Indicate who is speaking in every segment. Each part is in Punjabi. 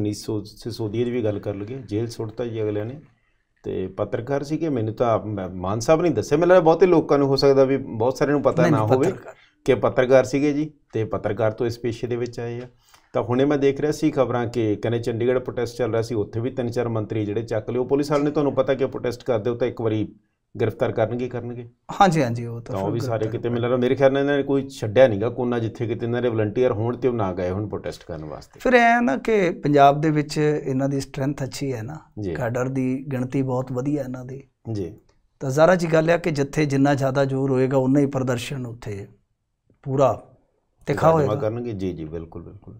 Speaker 1: ਮਨੀਸ਼ ਸਿਸੋਦੀਆ ਦੀ ਵੀ ਗੱਲ ਕਰ ਲਗੇ ਜੇਲ੍ਹ ਸੁੱਟਤਾ ਜੀ ਅਗਲੇ ਨੇ ਤੇ ਪੱਤਰਕਾਰ ਸੀ ਕਿ ਮੈਨੂੰ ਤਾਂ ਮਾਨ ਸਾਹਿਬ ਨੇ ਦੱਸੇ ਮੈਨੂੰ ਲੱਗਦਾ ਬਹੁਤੇ ਲੋਕਾਂ ਨੂੰ ਹੋ ਸਕਦਾ ਵੀ ਬਹੁਤ ਸਾਰਿਆਂ ਨੂੰ ਪਤਾ ਨਾ ਹੋਵੇ ਕਿ ਪੱਤਰਕਾਰ ਸੀਗੇ ਜੀ ਤੇ ਪੱਤਰਕਾਰ ਤੋਂ ਇਸ ਪੇਸ਼ੇ ਦੇ ਵਿੱਚ ਆਏ ਆ ਤਾਂ ਹੁਣੇ ਮੈਂ ਦੇਖ ਰਿਹਾ ਸੀ ਖਬਰਾਂ ਕਿ ਕਹਿੰਦੇ ਚੰਡੀਗੜ੍ਹ ਪ੍ਰੋਟੈਸਟ ਚੱਲ ਰਿਹਾ ਸੀ ਉੱਥੇ ਵੀ ਤਿੰਨ ਚਾਰ ਮੰਤਰੀ ਜਿਹੜੇ ਚੱਕ ਲਿਓ ਪੁਲਿਸ ਵਾਲੇ ਨੇ ਤੁਹਾਨੂੰ ਪਤਾ ਕਿ ਪ੍ਰੋਟੈਸਟ ਕਰਦੇ ਹੋ ਤਾਂ ਇੱਕ ਵਾਰੀ ਗ੍ਰਿਫਤਾਰ ਕਰਨਗੇ ਕਰਨਗੇ
Speaker 2: ਹਾਂਜੀ ਹਾਂਜੀ ਉਹ ਤਾਂ ਉਹ ਵੀ ਸਾਰੇ
Speaker 1: ਕਿਤੇ ਮਿਲ ਰਹੇ ਮੇਰੇ ਖਿਆਲ ਨਾਲ ਇਹਨਾਂ ਨੇ ਕੋਈ ਛੱਡਿਆ ਨਹੀਂਗਾ ਕੋਨਾ ਜਿੱਥੇ ਕਿਤੇ ਇਹਨਾਂ ਦੇ ਵਲੰਟੀਅਰ ਹੋਣ ਤੇ ਉਹ ਨਾ ਗਏ ਹੁਣ ਪ੍ਰੋਟੈਸਟ ਕਰਨ ਵਾਸਤੇ
Speaker 2: ਫਿਰ ਐ ਨਾ ਕਿ ਪੰਜਾਬ ਦੇ ਵਿੱਚ ਇਹਨਾਂ ਦੀ ਸਟਰੈਂਥ ਅੱਛੀ ਹੈ ਨਾ ਕਾਡਰ ਦੀ ਗਿਣਤੀ ਬਹੁਤ ਵਧੀਆ ਇਹਨਾਂ ਦੀ ਜੀ ਤਾਂ ਜ਼ਾਰਾ ਜੀ ਗੱਲ ਹੈ ਕਿ ਜਿੱਥੇ ਜਿੰਨਾ ਜ਼ਿਆਦਾ ਜ਼ੋਰ ਹੋਏਗਾ ਉਨਾ ਹੀ ਪ੍ਰਦਰਸ਼ਨ ਉੱਥੇ ਪੂਰਾ
Speaker 1: ਦਿਖਾ ਹੋਏਗਾ ਕਰਨਗੇ ਜੀ ਜੀ ਬਿਲਕੁਲ ਬਿਲਕੁਲ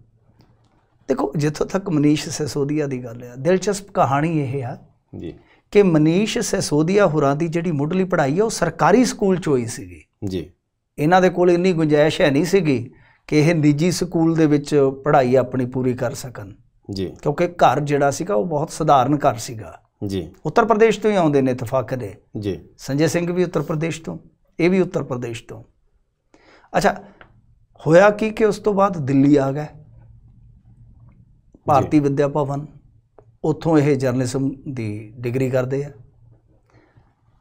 Speaker 2: ਦੇਖੋ ਜਿੱਥੋਂ ਤੱਕ ਮਨੀਸ਼ ਸਿਸੋਦੀਆ ਦੀ ਗੱਲ ਹੈ ਦਿਲਚਸਪ ਕਹਾਣੀ ਇਹ ਆ ਜੀ ਕਿ ਮਨੀਸ਼ ਸੈਸੋਦੀਆ ਹੁਰਾਂ ਦੀ ਜਿਹੜੀ ਮੁੱਢਲੀ ਪੜ੍ਹਾਈ ਹੈ ਉਹ ਸਰਕਾਰੀ ਸਕੂਲ 'ਚ ਹੋਈ ਸੀਗੀ ਜੀ ਇਹਨਾਂ ਦੇ ਕੋਲ ਇੰਨੀ ਗੁੰਜਾਇਸ਼ ਹੈ ਨਹੀਂ ਸੀਗੀ ਕਿ ਇਹ ਨਿੱਜੀ ਸਕੂਲ ਦੇ ਵਿੱਚ ਪੜ੍ਹਾਈ ਆਪਣੀ ਪੂਰੀ ਕਰ ਸਕਣ ਜੀ ਕਿਉਂਕਿ ਘਰ ਜਿਹੜਾ ਸੀਗਾ ਉਹ ਬਹੁਤ ਸਧਾਰਨ ਘਰ ਸੀਗਾ ਜੀ ਉੱਤਰ ਪ੍ਰਦੇਸ਼ ਤੋਂ ਹੀ ਆਉਂਦੇ ਨੇ ਇਤਫਾਕ ਦੇ ਜੀ ਸੰਜੇ ਸਿੰਘ ਵੀ ਉੱਤਰ ਪ੍ਰਦੇਸ਼ ਤੋਂ ਇਹ ਵੀ ਉੱਤਰ ਪ੍ਰਦੇਸ਼ ਤੋਂ ਅੱਛਾ ਹੋਇਆ ਕੀ ਕਿ ਉਸ ਤੋਂ ਬਾਅਦ ਦਿੱਲੀ ਆ ਗਏ ਭਾਰਤੀ ਵਿਦਿਆ ਭਵਨ ਉੱਥੋਂ ਇਹ ਜਰਨਲਿਜ਼ਮ ਦੀ ਡਿਗਰੀ ਕਰਦੇ ਆ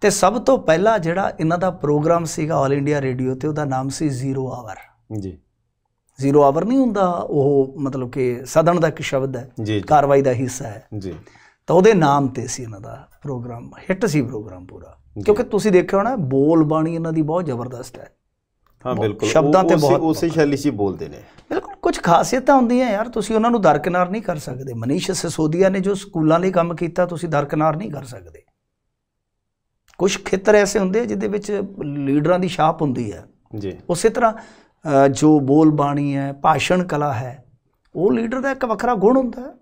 Speaker 2: ਤੇ ਸਭ ਤੋਂ ਪਹਿਲਾ ਜਿਹੜਾ ਇਹਨਾਂ ਦਾ ਪ੍ਰੋਗਰਾਮ ਸੀਗਾ 올 ਇੰਡੀਆ ਰੇਡੀਓ ਤੇ ਉਹਦਾ ਨਾਮ ਸੀ ਜ਼ੀਰੋ ਆਵਰ ਜੀ ਜ਼ੀਰੋ ਆਵਰ ਨਹੀਂ ਹੁੰਦਾ ਉਹ ਮਤਲਬ ਕਿ ਸਦਨ ਦਾ ਇੱਕ ਸ਼ਬਦ ਹੈ ਕਾਰਵਾਈ ਦਾ ਹਿੱਸਾ ਹੈ ਜੀ ਤਾਂ ਉਹਦੇ ਨਾਮ ਤੇ ਸੀ ਇਹਨਾਂ ਦਾ ਪ੍ਰੋਗਰਾਮ ਹਿੱਟ ਸੀ ਪ੍ਰੋਗਰਾਮ ਪੂਰਾ ਕਿਉਂਕਿ ਤੁਸੀਂ ਦੇਖਿਆ ਹੋਣਾ ਬੋਲ ਬਾਣੀ ਇਹਨਾਂ ਦੀ ਬਹੁਤ ਜ਼ਬਰਦਸਤ ਹੈ
Speaker 3: ਹਾਂ ਬਿਲਕੁਲ ਸ਼ਬਦਾਂ
Speaker 2: ਤੇ ਬਹੁਤ
Speaker 1: ਉਸੇ ਸ਼ੈਲੀ 'ਚ ਬੋਲਦੇ ਨੇ
Speaker 2: ਬਿਲਕੁਲ ਕੁਝ ਖਾਸੀਅਤਾਂ ਹੁੰਦੀਆਂ ਯਾਰ ਤੁਸੀਂ ਉਹਨਾਂ ਨੂੰ ਦਰਕਨਾਰ ਨਹੀਂ ਕਰ ਸਕਦੇ ਮਨੀਸ਼ ਸਿਸੋਦੀਆ ਨੇ ਜੋ ਸਕੂਲਾਂ ਲਈ ਕੰਮ ਕੀਤਾ ਤੁਸੀਂ ਦਰਕਨਾਰ ਨਹੀਂ ਕਰ ਸਕਦੇ ਕੁਝ ਖੇਤਰ ਐਸੇ ਹੁੰਦੇ ਜਿਹਦੇ ਵਿੱਚ ਲੀਡਰਾਂ ਦੀ ਛਾਪ ਹੁੰਦੀ ਹੈ ਜੀ ਉਸੇ ਤਰ੍ਹਾਂ ਜੋ ਬੋਲ ਬਾਣੀ ਹੈ ਭਾਸ਼ਣ ਕਲਾ ਹੈ ਉਹ ਲੀਡਰ ਦਾ ਇੱਕ ਵੱਖਰਾ ਗੁਣ ਹੁੰਦਾ ਹੈ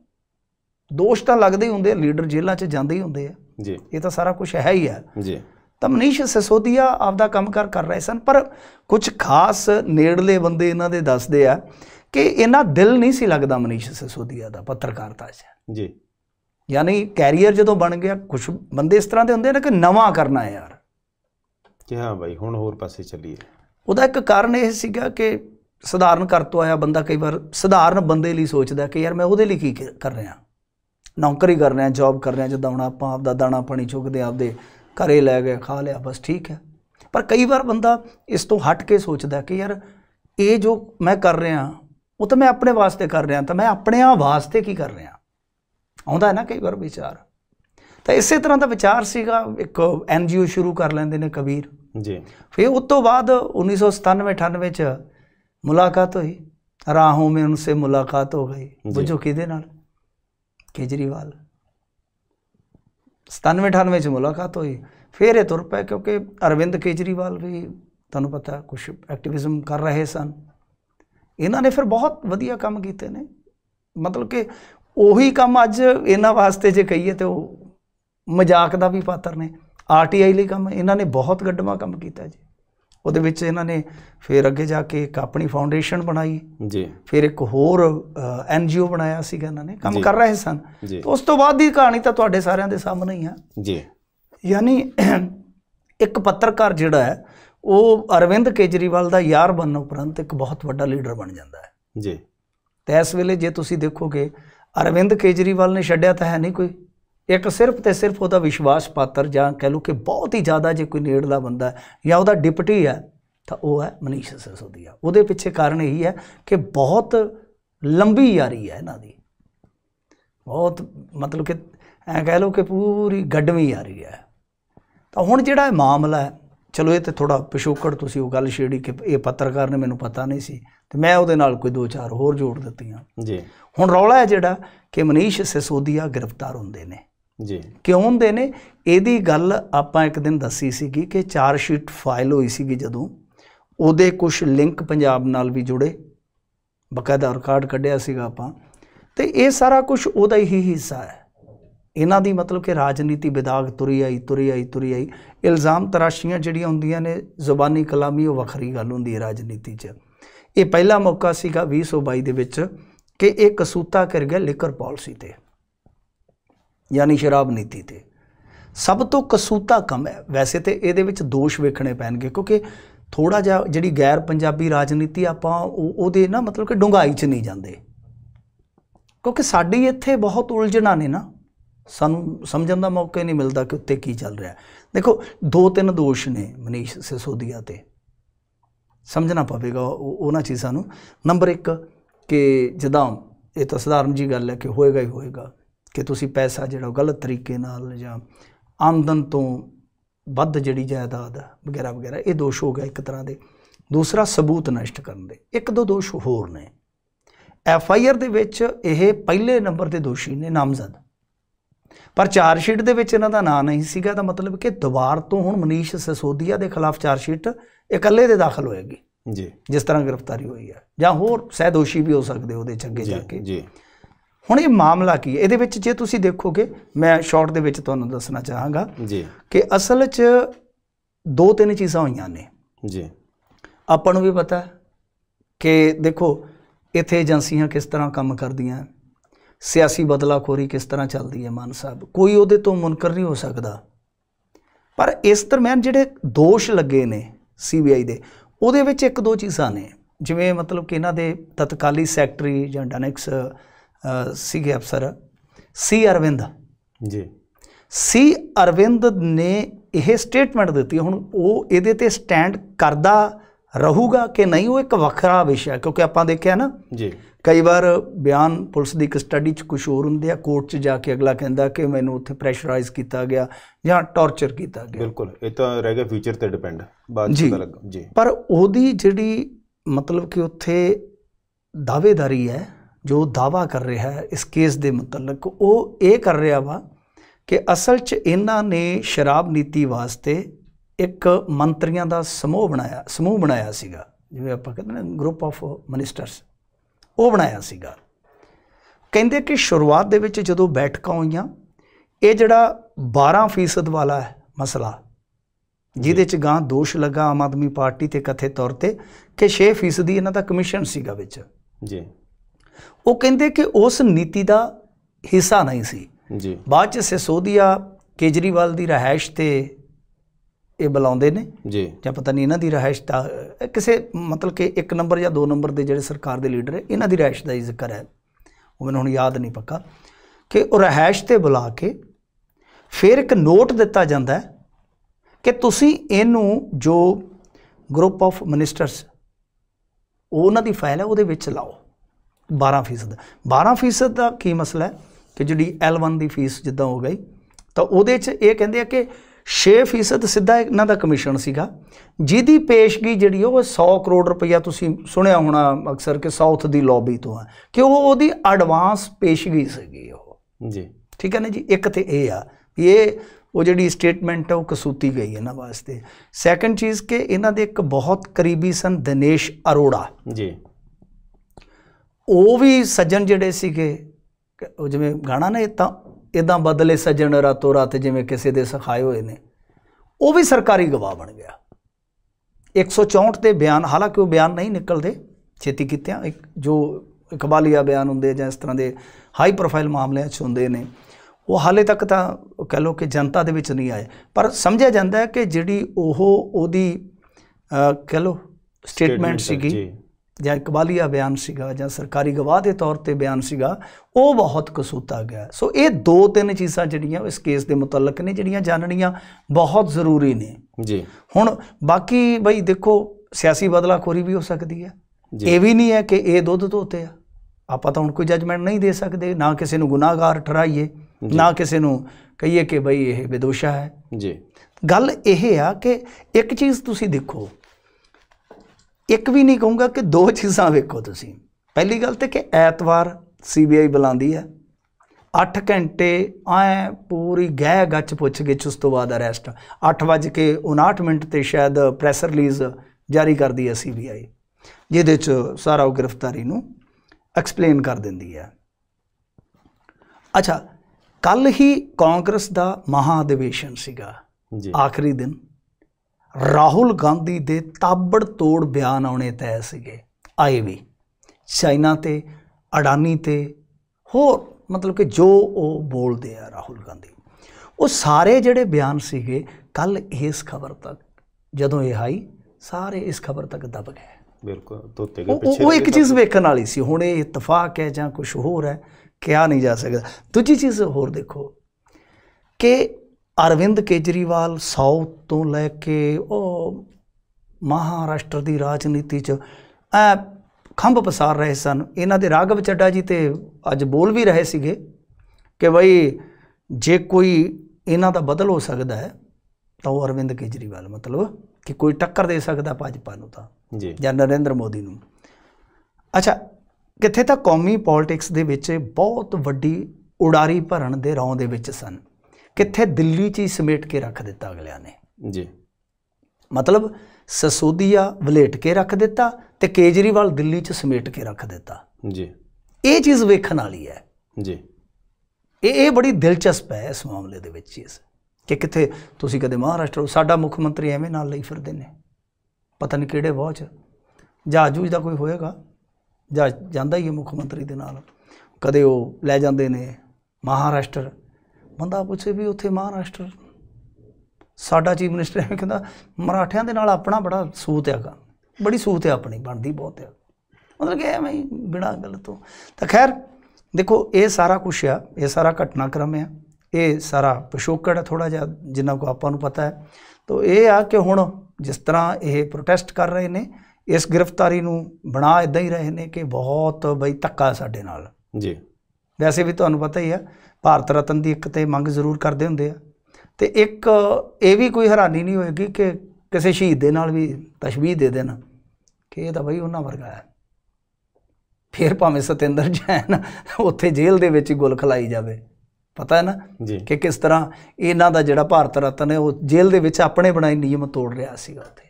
Speaker 2: ਦੋਸ਼ ਤਾਂ ਲੱਗਦੇ ਹੀ ਹੁੰਦੇ ਲੀਡਰ ਜੇਲ੍ਹਾਂ 'ਚ ਜਾਂਦੇ ਹੀ ਹੁੰਦੇ ਆ ਜੀ ਇਹ ਤਾਂ ਸਾਰਾ ਕੁਝ ਹੈ ਹੀ ਆ ਜੀ ਤਾਂ ਮਨੀਸ਼ ਸਸੋਦੀਆ ਆਪਦਾ ਕੰਮ ਕਰ ਕਰ ਰਹੇ ਸਨ ਪਰ ਕੁਝ ਖਾਸ ਨੇੜਲੇ ਬੰਦੇ ਇਹਨਾਂ ਦੇ ਦੱਸਦੇ ਆ ਕਿ ਇਹਨਾਂ ਦਿਲ ਨਹੀਂ ਸੀ ਲੱਗਦਾ ਮਨੀਸ਼ ਸਿਸੋਦੀਆ ਦਾ ਪੱਤਰਕਾਰਤਾ 'ਚ ਜੀ ਯਾਨੀ ਕੈਰੀਅਰ ਜਦੋਂ ਬਣ ਗਿਆ ਕੁਝ ਬੰਦੇ ਇਸ ਤਰ੍ਹਾਂ ਦੇ ਹੁੰਦੇ ਨੇ ਕਿ ਨਵਾਂ ਕਰਨਾ ਯਾਰ
Speaker 1: ਕਿ ਹਾਂ ਭਾਈ ਹੁਣ ਹੋਰ ਪਾਸੇ ਚੱਲੀਏ
Speaker 2: ਉਹਦਾ ਇੱਕ ਕਾਰਨ ਇਹ ਸੀਗਾ ਕਿ ਸਧਾਰਨ ਕਰ ਤੋਂ ਆਇਆ ਬੰਦਾ ਕਈ ਵਾਰ ਸਧਾਰਨ ਬੰਦੇ ਲਈ ਸੋਚਦਾ ਕਿ ਯਾਰ ਮੈਂ ਉਹਦੇ ਲਈ ਕੀ ਕਰ ਰਿਹਾ ਨੌਕਰੀ ਕਰ ਰਿਹਾ ਜੌਬ ਕਰ ਰਿਹਾ ਜਦੋਂ ਆਪਾਂ ਆਪ ਦਾ ਦਾਣਾ ਪਾਣੀ ਚੁਗਦੇ ਆਪਦੇ ਘਰੇ ਲੈ ਗਏ ਖਾ ਲਿਆ ਬਸ ਠੀਕ ਹੈ ਪਰ ਕਈ ਵਾਰ ਬੰਦਾ ਇਸ ਤੋਂ ਹਟ ਕੇ ਸੋਚਦਾ ਕਿ ਯਾਰ ਇਹ ਜੋ ਮੈਂ ਕਰ ਰਿਹਾ ਉਹ ਤਾਂ ਮੈਂ ਆਪਣੇ ਵਾਸਤੇ ਕਰ ਰਿਹਾ ਤਾਂ ਮੈਂ ਆਪਣੇ ਆ ਵਾਸਤੇ ਕੀ ਕਰ ਰਿਹਾ ਆਉਂਦਾ ਹੈ ਨਾ ਕਈ ਵਾਰ ਵਿਚਾਰ ਤਾਂ ਇਸੇ ਤਰ੍ਹਾਂ ਦਾ ਵਿਚਾਰ ਸੀਗਾ ਇੱਕ ਐਨ ਜੀਓ ਸ਼ੁਰੂ ਕਰ ਲੈਂਦੇ ਨੇ ਕਬੀਰ ਜੀ ਫਿਰ ਉਸ ਤੋਂ ਬਾਅਦ 1997 98 ਚ ਮੁਲਾਕਾਤ ਹੋਈ ਰਾਹੋਂ ਮੇਂ ਉਨਸੇ ਮੁਲਾਕਾਤ ਹੋ ਗਈ ਬੁਝੋ ਕਿਹਦੇ ਨਾਲ ਕੇਜਰੀਵਾਲ 97 98 ਚ ਮੁਲਾਕਾਤ ਹੋਈ ਫਿਰ ਇਹ ਤੁਰ ਪਏ ਕਿਉਂਕਿ ਅਰਵਿੰਦ ਕੇਜਰੀਵਾਲ ਵੀ ਤੁਹਾਨੂੰ ਪਤਾ ਕੁਝ ਐਕਟਿਵਿਜ਼ਮ ਕਰ ਰਹੇ ਸਨ ਇਹਨਾਂ ਨੇ ਫਿਰ ਬਹੁਤ ਵਧੀਆ ਕੰਮ ਕੀਤੇ ਨੇ ਮਤਲਬ ਕਿ ਉਹੀ ਕੰਮ ਅੱਜ ਇਹਨਾਂ ਵਾਸਤੇ ਜੇ ਕਹੀਏ ਤੇ ਉਹ ਮਜ਼ਾਕ ਦਾ ਵੀ ਪਾਤਰ ਨੇ ਆਰਟੀਆਈ ਲਈ ਕੰਮ ਇਹਨਾਂ ਨੇ ਬਹੁਤ ਗੱਡਵਾ ਕੰਮ ਕੀਤਾ ਜੀ ਉਹਦੇ ਵਿੱਚ ਇਹਨਾਂ ਨੇ ਫਿਰ ਅੱਗੇ ਜਾ ਕੇ ਇੱਕ ਆਪਣੀ ਫਾਊਂਡੇਸ਼ਨ ਬਣਾਈ ਜੀ ਫਿਰ ਇੱਕ ਹੋਰ ਐਨਜੀਓ ਬਣਾਇਆ ਸੀਗਾ ਇਹਨਾਂ ਨੇ ਕੰਮ ਕਰ ਰਹੇ ਸਨ ਉਸ ਤੋਂ ਬਾਅਦ ਦੀ ਕਹਾਣੀ ਤਾਂ ਤੁਹਾਡੇ ਸਾਰਿਆਂ ਦੇ ਸਾਹਮਣੇ ਹੀ ਆ ਜੀ ਯਾਨੀ ਇੱਕ ਪੱਤਰਕਾਰ ਜਿਹੜਾ ਹੈ ਉਹ ਅਰਵਿੰਦ ਕੇਜਰੀਵਾਲ ਦਾ ਯਾਰ ਬਣਨ ਉਪਰੰਤ ਇੱਕ ਬਹੁਤ ਵੱਡਾ ਲੀਡਰ ਬਣ ਜਾਂਦਾ ਹੈ ਜੀ ਤੇ ਇਸ ਵੇਲੇ ਜੇ ਤੁਸੀਂ ਦੇਖੋਗੇ ਅਰਵਿੰਦ ਕੇਜਰੀਵਾਲ ਨੇ ਛੱਡਿਆ ਤਾਂ ਹੈ ਨਹੀਂ ਕੋਈ ਇੱਕ ਸਿਰਫ ਤੇ ਸਿਰਫ ਉਹਦਾ ਵਿਸ਼ਵਾਸ ਪਾਤਰ ਜਾਂ ਕਹਿ ਲਓ ਕਿ ਬਹੁਤ ਹੀ ਜ਼ਿਆਦਾ ਜੇ ਕੋਈ ਨੇੜਲਾ ਬੰਦਾ ਹੈ ਜਾਂ ਉਹਦਾ ਡਿਪਟੀ ਹੈ ਤਾਂ ਉਹ ਹੈ ਮਨੀਸ਼ ਸਸੋਦੀਆ ਉਹਦੇ ਪਿੱਛੇ ਕਾਰਨ ਇਹੀ ਹੈ ਕਿ ਬਹੁਤ ਲੰਬੀ ਯਾਰੀ ਹੈ ਇਹਨਾਂ ਦੀ ਬਹੁਤ ਮਤਲਬ ਕਿ ਐ ਕਹਿ ਲਓ ਕਿ ਪੂਰੀ ਗੱਡਵੀਂ ਯਾਰੀ ਹੈ ਤਾਂ ਹੁਣ ਜਿਹੜਾ ਇਹ ਮਾਮਲਾ ਹੈ ਚਲੋ ਇਹ ਤੇ ਥੋੜਾ ਪਿਸ਼ੋਕੜ ਤੁਸੀਂ ਉਹ ਗੱਲ ਛੇੜੀ ਕਿ ਇਹ ਪੱਤਰਕਾਰ ਨੇ ਮੈਨੂੰ ਪਤਾ ਨਹੀਂ ਸੀ ਤੇ ਮੈਂ ਉਹਦੇ ਨਾਲ ਕੋਈ ਦੋ ਚਾਰ ਹੋਰ ਜੋੜ ਦਿੱਤੀਆਂ ਜੀ ਹੁਣ ਰੌਲਾ ਹੈ ਜਿਹੜਾ ਕਿ ਮਨੀਸ਼ ਸਿਸੋਦੀਆ ਗ੍ਰਿਫਤਾਰ ਹੁੰਦੇ ਨੇ ਜੀ ਕਿਉਂ ਹੁੰਦੇ ਨੇ ਇਹਦੀ ਗੱਲ ਆਪਾਂ ਇੱਕ ਦਿਨ ਦੱਸੀ ਸੀਗੀ ਕਿ ਚਾਰ ਸ਼ੀਟ ਫਾਈਲ ਹੋਈ ਸੀਗੀ ਜਦੋਂ ਉਹਦੇ ਕੁਝ ਲਿੰਕ ਪੰਜਾਬ ਨਾਲ ਵੀ ਜੁੜੇ ਬਕਾਇਦਾ ਰਿਕਾਰਡ ਕੱਢਿਆ ਸੀਗਾ ਆਪਾਂ ਤੇ ਇਹ ਸਾਰਾ ਕੁਝ ਉਹਦਾ ਹੀ ਹਿੱਸਾ ਹੈ ਇਹਨਾਂ ਦੀ ਮਤਲਬ ਕਿ ਰਾਜਨੀਤੀ ਵਿਦਾਗ ਤੁਰੀ ਆਈ ਤੁਰੀ ਆਈ ਤੁਰੀ ਆਈ ਇਲਜ਼ਾਮ ਤਰਾਸ਼ੀਆਂ ਜਿਹੜੀਆਂ ਹੁੰਦੀਆਂ ਨੇ ਜ਼ੁਬਾਨੀ ਕਲਾਮੀ ਉਹ ਵੱਖਰੀ ਗੱਲ ਹੁੰਦੀ ਹੈ ਰਾਜਨੀਤੀ 'ਚ ਇਹ ਪਹਿਲਾ ਮੌਕਾ ਸੀਗਾ 2022 ਦੇ ਵਿੱਚ ਕਿ ਇਹ ਕਸੂਤਾ ਕਰ ਗਿਆ ਲਿਕਰ ਪਾਲਿਸੀ ਤੇ ਯਾਨੀ ਸ਼ਰਾਬ ਨੀਤੀ ਤੇ ਸਭ ਤੋਂ ਕਸੂਤਾ ਕੰਮ ਹੈ ਵੈਸੇ ਤੇ ਇਹਦੇ ਵਿੱਚ ਦੋਸ਼ ਵੇਖਣੇ ਪੈਣਗੇ ਕਿਉਂਕਿ ਥੋੜਾ ਜਿਹਾ ਜਿਹੜੀ ਗੈਰ ਪੰਜਾਬੀ ਰਾਜਨੀਤੀ ਆਪਾਂ ਉਹਦੇ ਨਾ ਮਤਲਬ ਕਿ ਡੁੰਗਾਈ 'ਚ ਨਹੀਂ ਜਾਂਦੇ ਕਿਉਂਕਿ ਸਾਡੀ ਇੱਥੇ ਬਹੁਤ ਉਲਝਣਾ ਨੇ ਨਾ ਸਾਨੂੰ ਸਮਝਣ ਦਾ ਮੌਕਾ ਹੀ ਨਹੀਂ ਮਿਲਦਾ ਕਿ ਉੱਤੇ ਕੀ ਚੱਲ ਰਿਹਾ ਦੇਖੋ ਦੋ ਤਿੰਨ ਦੋਸ਼ ਨੇ ਮਨੀਸ਼ ਸਿਸੋਦੀਆ ਤੇ ਸਮਝਣਾ ਪਵੇਗਾ ਉਹਨਾਂ ਚੀਜ਼ਾਂ ਨੂੰ ਨੰਬਰ 1 ਕਿ ਜਦਾਂ ਇਹ ਤਾਂ ਸਧਾਰਨ ਜੀ ਗੱਲ ਹੈ ਕਿ ਹੋਏਗਾ ਹੀ ਹੋਏਗਾ ਕਿ ਤੁਸੀਂ ਪੈਸਾ ਜਿਹੜਾ ਗਲਤ ਤਰੀਕੇ ਨਾਲ ਜਾਂ ਆਮਦਨ ਤੋਂ ਵੱਧ ਜਿਹੜੀ ਜਾਇਦਾਦ ਵਗੈਰਾ ਵਗੈਰਾ ਇਹ ਦੋਸ਼ ਹੋ ਗਿਆ ਇੱਕ ਤਰ੍ਹਾਂ ਦੇ ਦੂਸਰਾ ਸਬੂਤ ਨਸ਼ਟ ਕਰਨ ਦੇ ਇੱਕ ਦੋ ਦੋਸ਼ ਹੋਰ ਨੇ ਐਫ ਆਈ ਆਰ ਦੇ ਵਿੱਚ ਇਹ ਪਹਿਲੇ ਨੰਬਰ ਦੇ ਦੋਸ਼ੀ ਨੇ ਨਾਮਜ਼ਦ ਪਰ ਚਾਰ ਸ਼ੀਟ ਦੇ ਵਿੱਚ ਇਹਨਾਂ ਦਾ ਨਾਂ ਨਹੀਂ ਸੀਗਾ ਤਾਂ ਮਤਲਬ ਕਿ ਦੁਬਾਰ ਤੋਂ ਹੁਣ ਮਨੀਸ਼ ਸਸੋਦੀਆ ਦੇ ਖਿਲਾਫ ਚਾਰ ਸ਼ੀਟ ਇਕੱਲੇ ਦੇ ਦਾਖਲ ਹੋਏਗੀ ਜੀ ਜਿਸ ਤਰ੍ਹਾਂ ਗ੍ਰਿਫਤਾਰੀ ਹੋਈ ਹੈ ਜਾਂ ਹੋਰ ਸਹਿ ਦੋਸ਼ੀ ਵੀ ਹੋ ਸਕਦੇ ਉਹਦੇ ਚੰਗੇ ਜਾ ਕੇ ਜੀ ਹੁਣ ਇਹ ਮਾਮਲਾ ਕੀ ਹੈ ਇਹਦੇ ਵਿੱਚ ਜੇ ਤੁਸੀਂ ਦੇਖੋਗੇ ਮੈਂ ਸ਼ਾਰਟ ਦੇ ਵਿੱਚ ਤੁਹਾਨੂੰ ਦੱਸਣਾ ਚਾਹਾਂਗਾ ਜੀ ਕਿ ਅਸਲ 'ਚ ਦੋ ਤਿੰਨ ਚੀਜ਼ਾਂ ਹੋਈਆਂ ਨੇ ਜੀ ਆਪਾਂ ਨੂੰ ਵੀ ਪਤਾ ਕਿ ਦੇਖੋ ਇੱਥੇ ਏਜੰਸੀਆਂ ਕਿਸ ਤਰ੍ਹਾਂ ਕੰਮ ਕਰਦੀਆਂ ਸਿਆਸੀ ਬਦਲਾਖੋਰੀ ਕਿਸ ਤਰ੍ਹਾਂ ਚੱਲਦੀ ਹੈ ਮਾਨ ਸਾਹਿਬ ਕੋਈ ਉਹਦੇ ਤੋਂ ਮੁਨਕਰ ਨਹੀਂ ਹੋ ਸਕਦਾ ਪਰ ਇਸ ਦਰਮਿਆਨ ਜਿਹੜੇ ਦੋਸ਼ ਲੱਗੇ ਨੇ ਸੀਬੀਆਈ ਦੇ ਉਹਦੇ ਵਿੱਚ ਇੱਕ ਦੋ ਚੀਜ਼ਾਂ ਨੇ ਜਿਵੇਂ ਮਤਲਬ ਕਿ ਇਹਨਾਂ ਦੇ ਤਤਕਾਲੀ ਸੈਕਟਰੀ ਜਾਂ ਡਨੈਕਸ ਸੀਗੇ ਅਫਸਰ ਸੀ ਅਰਵਿੰਦ ਜੀ ਸੀ ਅਰਵਿੰਦ ਨੇ ਇਹ ਸਟੇਟਮੈਂਟ ਦਿੱਤੀ ਹੁਣ ਉਹ ਇਹਦੇ ਤੇ ਸਟੈਂਡ ਕਰਦਾ ਰਹੂਗਾ ਕਿ ਨਹੀਂ ਉਹ ਇੱਕ ਵੱਖਰਾ ਵਿਸ਼ਾ ਕਿਉਂਕਿ ਆਪਾਂ ਦੇਖਿਆ ਨਾ ਜੀ ਕਈ ਵਾਰ ਬਿਆਨ ਪੁਲਿਸ ਦੀ ਕਸਟਡੀ 'ਚ ਕੁਝ ਹੋਰ ਹੁੰਦੇ ਆ ਕੋਰਟ 'ਚ ਜਾ ਕੇ ਅਗਲਾ ਕਹਿੰਦਾ ਕਿ ਮੈਨੂੰ ਉੱਥੇ ਪ੍ਰੈਸ਼ਰਾਈਜ਼ ਕੀਤਾ ਗਿਆ ਜਾਂ ਟੌਰਚਰ ਕੀਤਾ
Speaker 3: ਗਿਆ
Speaker 1: ਬਿਲਕੁਲ ਇਹ ਤਾਂ ਰਹਿ ਗਿਆ ਫਿਊਚਰ ਤੇ ਡਿਪੈਂਡ ਬਾਅਦ ਚ ਲੱਗ ਜੀ
Speaker 2: ਪਰ ਉਹਦੀ ਜਿਹੜੀ ਮਤਲਬ ਕਿ ਉੱਥੇ ਦਾਅਵੇਦਾਰੀ ਹੈ ਜੋ ਦਾਵਾ ਕਰ ਰਿਹਾ ਹੈ ਇਸ ਕੇਸ ਦੇ ਮੁਤਲਕ ਉਹ ਇਹ ਕਰ ਰਿਹਾ ਵਾ ਕਿ ਅਸਲ 'ਚ ਇਹਨਾਂ ਨੇ ਸ਼ਰਾਬ ਨੀਤੀ ਵਾਸਤੇ ਇੱਕ ਮੰਤਰੀਆਂ ਦਾ ਸਮੂਹ ਬਣਾਇਆ ਸਮੂਹ ਬਣਾਇਆ ਸੀਗਾ ਜਿਵੇਂ ਆਪਾਂ ਕਹਿੰਦੇ ਨੇ ਗਰੁੱਪ ਆਫ ਮਿਨਿਸਟਰਸ ਉਹ ਬਣਾਇਆ ਸੀਗਾ ਕਹਿੰਦੇ ਕਿ ਸ਼ੁਰੂਆਤ ਦੇ ਵਿੱਚ ਜਦੋਂ ਬੈਠਕਾਂ ਹੋਈਆਂ ਇਹ ਜਿਹੜਾ 12% ਵਾਲਾ ਹੈ ਮਸਲਾ ਜਿਹਦੇ ਚ ਗਾਂ ਦੋਸ਼ ਲੱਗਾ ਆਮ ਆਦਮੀ ਪਾਰਟੀ ਤੇ ਕਥੇ ਤੌਰ ਤੇ ਕਿ 6% ਇਹਨਾਂ ਦਾ ਕਮਿਸ਼ਨ ਸੀਗਾ ਵਿੱਚ ਜੀ ਉਹ ਕਹਿੰਦੇ ਕਿ ਉਸ ਨੀਤੀ ਦਾ ਹਿੱਸਾ ਨਹੀਂ ਸੀ ਜੀ ਬਾਅਦ ਚ ਸਿਸੋਦੀਆ ਕੇਜਰੀਵਾਲ ਦੀ ਰਹਿائش ਤੇ ਇਹ ਬੁਲਾਉਂਦੇ ਨੇ ਜੀ ਜਾਂ ਪਤਾ ਨਹੀਂ ਇਹਨਾਂ ਦੀ ਰਹਿਸ਼ ਦਾ ਕਿਸੇ ਮਤਲਬ ਕਿ ਇੱਕ ਨੰਬਰ ਜਾਂ ਦੋ ਨੰਬਰ ਦੇ ਜਿਹੜੇ ਸਰਕਾਰ ਦੇ ਲੀਡਰ ਹੈ ਇਹਨਾਂ ਦੀ ਰਹਿਸ਼ ਦਾ ਹੀ ਜ਼ਿਕਰ ਹੈ ਉਹ ਮੈਨੂੰ ਹੁਣ ਯਾਦ ਨਹੀਂ ਪੱਕਾ ਕਿ ਉਹ ਰਹਿਸ਼ ਤੇ ਬੁਲਾ ਕੇ ਫਿਰ ਇੱਕ ਨੋਟ ਦਿੱਤਾ ਜਾਂਦਾ ਹੈ ਕਿ ਤੁਸੀਂ ਇਹਨੂੰ ਜੋ ਗਰੁੱਪ ਆਫ ਮਿਨਿਸਟਰਸ ਉਹਨਾਂ ਦੀ ਫਾਈਲ ਹੈ ਉਹਦੇ ਵਿੱਚ ਲਾਓ 12% ਦਾ 12% ਦਾ ਕੀ ਮਸਲਾ ਹੈ ਕਿ ਜਿਹੜੀ L1 ਦੀ ਫੀਸ ਜਿੱਦਾਂ ਹੋ ਗਈ ਤਾਂ ਉਹਦੇ 'ਚ ਇਹ ਕਹਿੰਦੇ ਆ ਕਿ 6% ਸਿੱਧਾ ਇਹਨਾਂ ਦਾ ਕਮਿਸ਼ਨ ਸੀਗਾ ਜਿਹਦੀ ਪੇਸ਼ਗੀ ਜਿਹੜੀ ਉਹ 100 ਕਰੋੜ ਰੁਪਈਆ ਤੁਸੀਂ ਸੁਣਿਆ ਹੋਣਾ ਅਕਸਰ ਕਿ ਸਾਊਥ ਦੀ ਲੌਬੀ ਤੋਂ ਆ ਕਿ ਉਹ ਉਹਦੀ ਐਡਵਾਂਸ ਪੇਸ਼ਗੀ ਸੀਗੀ
Speaker 3: ਉਹ ਜੀ
Speaker 2: ਠੀਕ ਹੈ ਨਾ ਜੀ ਇੱਕ ਤੇ ਇਹ ਆ ਕਿ ਇਹ ਉਹ ਜਿਹੜੀ ਸਟੇਟਮੈਂਟ ਉਹ ਕਸੂਤੀ ਗਈ ਇਹਨਾਂ ਵਾਸਤੇ ਸੈਕੰਡ ਚੀਜ਼ ਕਿ ਇਹਨਾਂ ਦੇ ਇੱਕ ਬਹੁਤ ਕਰੀਬੀ ਸਨ ਦਿਨੇਸ਼ ਅਰੋੜਾ ਜੀ ਉਹ ਵੀ ਸੱਜਣ ਜਿਹੜੇ ਸੀਗੇ ਉਹ ਜਿਵੇਂ ਗਾਣਾ ਨਾ ਇਹ ਤਾਂ ਇਦਾਂ ਬਦਲੇ ਸੱਜਣ ਰਾਤੋ ਰਾਤ ਜਿਵੇਂ ਕਿਸੇ ਦੇ ਸਿਖਾਏ ਹੋਏ ਨੇ ਉਹ ਵੀ ਸਰਕਾਰੀ ਗਵਾਹ ਬਣ ਗਿਆ 164 ਦੇ ਬਿਆਨ ਹਾਲਾਂਕਿ ਉਹ ਬਿਆਨ ਨਹੀਂ ਨਿਕਲਦੇ ਛੇਤੀ ਕੀਤਿਆਂ ਇੱਕ ਜੋ ਇਕਬਾਲੀਆ ਬਿਆਨ ਹੁੰਦੇ ਜਾਂ ਇਸ ਤਰ੍ਹਾਂ ਦੇ ਹਾਈ ਪ੍ਰੋਫਾਈਲ ਮਾਮਲਿਆਂ 'ਚ ਹੁੰਦੇ ਨੇ ਉਹ ਹਾਲੇ ਤੱਕ ਤਾਂ ਕਹਿ ਲੋ ਕਿ ਜਨਤਾ ਦੇ ਵਿੱਚ ਨਹੀਂ ਆਏ ਪਰ ਸਮਝਿਆ ਜਾਂਦਾ ਹੈ ਕਿ ਜਿਹੜੀ ਉਹ ਉਹਦੀ ਕਹਿ ਲੋ ਸਟੇਟਮੈਂਟ ਸੀਗੀ ਜਾਂ ਇਕਬਾਲੀਆ ਬਿਆਨ ਸੀਗਾ ਜਾਂ ਸਰਕਾਰੀ ਗਵਾਹ ਦੇ ਤੌਰ ਤੇ ਬਿਆਨ ਸੀਗਾ ਉਹ ਬਹੁਤ ਕਸੂਤਾ ਗਿਆ ਸੋ ਇਹ ਦੋ ਤਿੰਨ ਚੀਜ਼ਾਂ ਜਿਹੜੀਆਂ ਇਸ ਕੇਸ ਦੇ ਮੁਤਲਕ ਨੇ ਜਿਹੜੀਆਂ ਜਾਣਨੀਆਂ ਬਹੁਤ ਜ਼ਰੂਰੀ ਨੇ ਜੀ ਹੁਣ ਬਾਕੀ ਬਈ ਦੇਖੋ ਸਿਆਸੀ ਬਦਲਾਖੋਰੀ ਵੀ ਹੋ ਸਕਦੀ ਹੈ ਇਹ ਵੀ ਨਹੀਂ ਹੈ ਕਿ ਇਹ ਦੁੱਧ ਧੋਤੇ ਆ ਆਪਾਂ ਤਾਂ ਹੁਣ ਕੋਈ ਜਜਮੈਂਟ ਨਹੀਂ ਦੇ ਸਕਦੇ ਨਾ ਕਿਸੇ ਨੂੰ ਗੁਨਾਹਗਾਰ ਠਰਾਈਏ ਨਾ ਕਿਸੇ ਨੂੰ ਕਹੀਏ ਕਿ ਬਈ ਇਹ ਬੇਦੋਸ਼ਾ ਹੈ ਜੀ ਗੱਲ ਇਹ ਆ ਕਿ ਇੱਕ ਚੀਜ਼ ਤੁਸੀਂ ਦੇਖੋ ਇੱਕ ਵੀ ਨਹੀਂ ਕਹੂੰਗਾ ਕਿ ਦੋ ਚੀਜ਼ਾਂ ਵੇਖੋ ਤੁਸੀਂ ਪਹਿਲੀ ਗੱਲ ਤੇ ਕਿ ਐਤਵਾਰ ਸੀਬੀਆਈ ਬੁਲਾਉਂਦੀ ਹੈ 8 ਘੰਟੇ ਐ ਪੂਰੀ ਗਹਿ ਗੱਚ ਪੁੱਛ ਗਿੱਛ ਉਸ ਤੋਂ ਬਾਅਦ ਅਰੈਸਟ 8:59 ਮਿੰਟ ਤੇ ਸ਼ਾਇਦ ਪ੍ਰੈਸ ਰਿਲੀਜ਼ ਜਾਰੀ ਕਰਦੀ ਹੈ ਸੀਬੀਆਈ ਜਿਹਦੇ ਚ ਸਾਰਾ ਉਹ ਗ੍ਰਿਫਤਾਰੀ ਨੂੰ ਐਕਸਪਲੇਨ ਕਰ ਦਿੰਦੀ ਹੈ ਅੱਛਾ ਕੱਲ ਹੀ ਕਾਂਗਰਸ ਦਾ ਮਹਾ ਅਧਿਵੇਸ਼ਨ ਸੀਗਾ ਜੀ ਆਖਰੀ ਦਿਨ ਰਾਹੁਲ ਗਾਂਧੀ ਦੇ ਤਾਬੜ ਤੋੜ ਬਿਆਨ ਆਉਣੇ ਤੈ ਸੀਗੇ ਆਏ ਵੀ ਚਾਈਨਾ ਤੇ ਅਡਾਨੀ ਤੇ ਹੋਰ ਮਤਲਬ ਕਿ ਜੋ ਉਹ ਬੋਲਦੇ ਆ ਰਾਹੁਲ ਗਾਂਧੀ ਉਹ ਸਾਰੇ ਜਿਹੜੇ ਬਿਆਨ ਸੀਗੇ ਕੱਲ ਇਸ ਖਬਰ ਤੱਕ ਜਦੋਂ ਇਹ ਆਈ ਸਾਰੇ ਇਸ ਖਬਰ ਤੱਕ ਦਬ ਗਏ
Speaker 1: ਬਿਲਕੁਲ ਤੋਤੇ ਗਏ ਪਿੱਛੇ ਉਹ ਇੱਕ ਚੀਜ਼
Speaker 2: ਵੇਖਣ ਵਾਲੀ ਸੀ ਹੁਣ ਇਹ ਇਤਫਾਕ ਹੈ ਜਾਂ ਕੁਝ ਹੋਰ ਹੈ ਕਿਹਾ ਨਹੀਂ ਜਾ ਸਕਦਾ ਦੂਜੀ ਚੀਜ਼ ਹੋਰ ਦੇਖੋ ਕਿ ਅਰਵਿੰਦ ਕੇਜਰੀਵਾਲ ਸਾਊਥ ਤੋਂ ਲੈ ਕੇ ਉਹ ਮਹਾਰਾਸ਼ਟਰ ਦੀ ਰਾਜਨੀਤੀ 'ਚ ਐ ਖੰਭ ਪਸਾਰ ਰਹੇ ਸਨ ਇਹਨਾਂ ਦੇ ਰਾਗਵ ਚੱਡਾ ਜੀ ਤੇ ਅੱਜ ਬੋਲ ਵੀ ਰਹੇ ਸੀਗੇ ਕਿ ਭਾਈ ਜੇ ਕੋਈ ਇਹਨਾਂ ਦਾ ਬਦਲ ਹੋ ਸਕਦਾ ਹੈ ਤਾਂ ਉਹ ਅਰਵਿੰਦ ਕੇਜਰੀਵਾਲ ਮਤਲਬ ਕਿ ਕੋਈ ਟੱਕਰ ਦੇ ਸਕਦਾ ਭਾਜਪਾ ਨੂੰ ਤਾਂ ਜੀ ਜਾਂ ਨਰਿੰਦਰ ਮੋਦੀ ਨੂੰ ਅੱਛਾ ਕਿੱਥੇ ਤਾਂ ਕੌਮੀ ਪੋਲਿਟਿਕਸ ਦੇ ਵਿੱਚ ਬਹੁਤ ਵੱਡੀ ਉਡਾਰੀ ਭਰਨ ਦੇ ਰੌਂ ਦੇ ਵਿੱਚ ਸਨ ਕਿੱਥੇ ਦਿੱਲੀ 'ਚ ਹੀ ਸਮੇਟ ਕੇ ਰੱਖ ਦਿੱਤਾ ਅਗਲਿਆਂ
Speaker 3: ਨੇ ਜੀ
Speaker 2: ਮਤਲਬ ਸਸੋਦੀਆ ਵਲੇਟ ਕੇ ਰੱਖ ਦਿੱਤਾ ਤੇ ਕੇਜਰੀਵਾਲ ਦਿੱਲੀ 'ਚ ਸਮੇਟ ਕੇ ਰੱਖ ਦਿੱਤਾ ਜੀ ਇਹ ਚੀਜ਼ ਵੇਖਣ ਵਾਲੀ ਹੈ ਜੀ ਇਹ ਇਹ ਬੜੀ ਦਿਲਚਸਪ ਹੈ ਇਸ ਮਾਮਲੇ ਦੇ ਵਿੱਚ ਇਸ ਕਿ ਕਿੱਥੇ ਤੁਸੀਂ ਕਦੇ ਮਹਾਰਾਸ਼ਟਰ ਸਾਡਾ ਮੁੱਖ ਮੰਤਰੀ ਐਵੇਂ ਨਾਲ ਲਈ ਫਿਰਦੇ ਨੇ ਪਤਾ ਨਹੀਂ ਕਿਹੜੇ ਵਾਚ ਜਹਾਜੂਜ ਦਾ ਕੋਈ ਹੋਏਗਾ ਜਾਂ ਜਾਂਦਾ ਹੀ ਹੈ ਮੁੱਖ ਮੰਤਰੀ ਦੇ ਨਾਲ ਕਦੇ ਉਹ ਲੈ ਜਾਂਦੇ ਨੇ ਮਹਾਰਾਸ਼ਟਰ ਬੰਦਾ ਪੁੱਛੇ ਵੀ ਉੱਥੇ ਮਹਾਰਾਸ਼ਟਰ ਸਾਡਾ ਚੀਫ ਮਿਨਿਸਟਰ ਐਵੇਂ ਕਹਿੰਦਾ ਮਰਾਠਿਆਂ ਦੇ ਨਾਲ ਆਪਣਾ ਬੜਾ ਸੂਤ ਹੈਗਾ ਬੜੀ ਸੂਤ ਹੈ ਆਪਣੀ ਬਣਦੀ ਬਹੁਤ ਹੈ ਮਤਲਬ ਕਿ ਐਵੇਂ ਬਿਨਾ ਗੱਲ ਤੋਂ ਤਾਂ ਖੈਰ ਦੇਖੋ ਇਹ ਸਾਰਾ ਕੁਝ ਆ ਇਹ ਸਾਰਾ ਘਟਨਾਕ੍ਰਮ ਆ ਇਹ ਸਾਰਾ ਪਿਸ਼ੋਕੜ ਥੋੜਾ ਜਿਹਾ ਜਿੰਨਾ ਕੋ ਆਪਾਂ ਨੂੰ ਪਤਾ ਹੈ ਤਾਂ ਇਹ ਆ ਕਿ ਹੁਣ ਜਿਸ ਤਰ੍ਹਾਂ ਇਹ ਪ੍ਰੋਟੈਸਟ ਕਰ ਰਹੇ ਨੇ ਇਸ ਗ੍ਰਿਫਤਾਰੀ ਨੂੰ ਬਣਾ ਇਦਾਂ ਹੀ ਰਹੇ ਨੇ ਕਿ ਬਹੁਤ ਬਈ ਤੱਕਾ ਸਾਡੇ ਨਾਲ ਜੀ ਵੈਸੇ ਵੀ ਤੁਹਾਨੂੰ ਪਤਾ ਹੀ ਆ ਭਾਰਤ ਰਤਨ ਦੀ ਇੱਕ ਤੇ ਮੰਗ ਜ਼ਰੂਰ ਕਰਦੇ ਹੁੰਦੇ ਆ ਤੇ ਇੱਕ ਇਹ ਵੀ ਕੋਈ ਹੈਰਾਨੀ ਨਹੀਂ ਹੋਏਗੀ ਕਿ ਕਿਸੇ ਸ਼ਹੀਦ ਦੇ ਨਾਲ ਵੀ ਤਸ਼ਬੀਹ ਦੇ ਦੇਣ ਕਿ ਇਹ ਤਾਂ ਬਈ ਉਹਨਾਂ ਵਰਗਾ ਹੈ ਫਿਰ ਭਾਵੇਂ ਸਤਿੰਦਰ ਜੈਨ ਉੱਥੇ ਜੇਲ੍ਹ ਦੇ ਵਿੱਚ ਗੁਲ ਖਲਾਈ ਜਾਵੇ ਪਤਾ ਹੈ ਨਾ ਕਿ ਕਿਸ ਤਰ੍ਹਾਂ ਇਹਨਾਂ ਦਾ ਜਿਹੜਾ ਭਾਰਤ ਰਤਨ ਹੈ ਉਹ ਜੇਲ੍ਹ ਦੇ ਵਿੱਚ ਆਪਣੇ ਬਣਾਏ ਨਿਯਮ ਤੋੜ ਰਿਹਾ ਸੀਗਾ ਉੱਥੇ